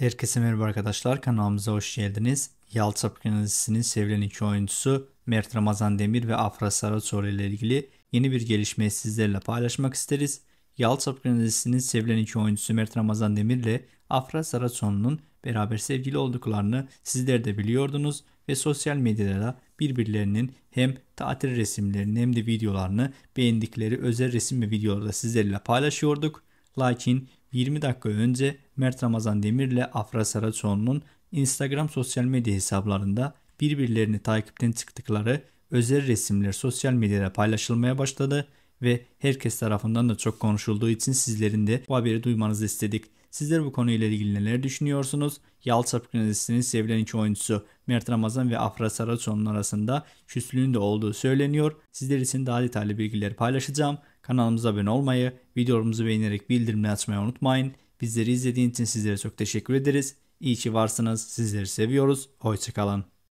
Herkese merhaba arkadaşlar kanalımıza hoş geldiniz. Yalçap Kanalisi'nin sevilen iki oyuncusu Mert Ramazan Demir ve Afra Saracoğlu ile ilgili yeni bir gelişmeyi sizlerle paylaşmak isteriz. Yalçap Kanalisi'nin sevilen iki oyuncusu Mert Ramazan Demir ile Afra Saracoğlu'nun beraber sevgili olduklarını sizler de biliyordunuz ve sosyal medyada birbirlerinin hem tatil resimlerini hem de videolarını beğendikleri özel resim ve videoları da sizlerle paylaşıyorduk. Lakin 20 dakika önce Mert Ramazan Demir ile Afra Saraçoğlu'nun Instagram sosyal medya hesaplarında birbirlerini takipten çıktıkları özel resimler sosyal medyada paylaşılmaya başladı ve herkes tarafından da çok konuşulduğu için sizlerin de bu haberi duymanızı istedik. Sizler bu konuyla ilgili neler düşünüyorsunuz? Yalçın Prensesi'nin sevilen iki oyuncusu Mert Ramazan ve Afra Saraçoğlu'nun arasında küslüğün de olduğu söyleniyor. Sizler için daha detaylı bilgileri paylaşacağım. Kanalımıza abone olmayı, videolarımızı beğenerek bildirimleri açmayı unutmayın. Bizleri izlediğiniz için sizlere çok teşekkür ederiz. İyi ki varsınız. Sizleri seviyoruz. Hoşçakalın.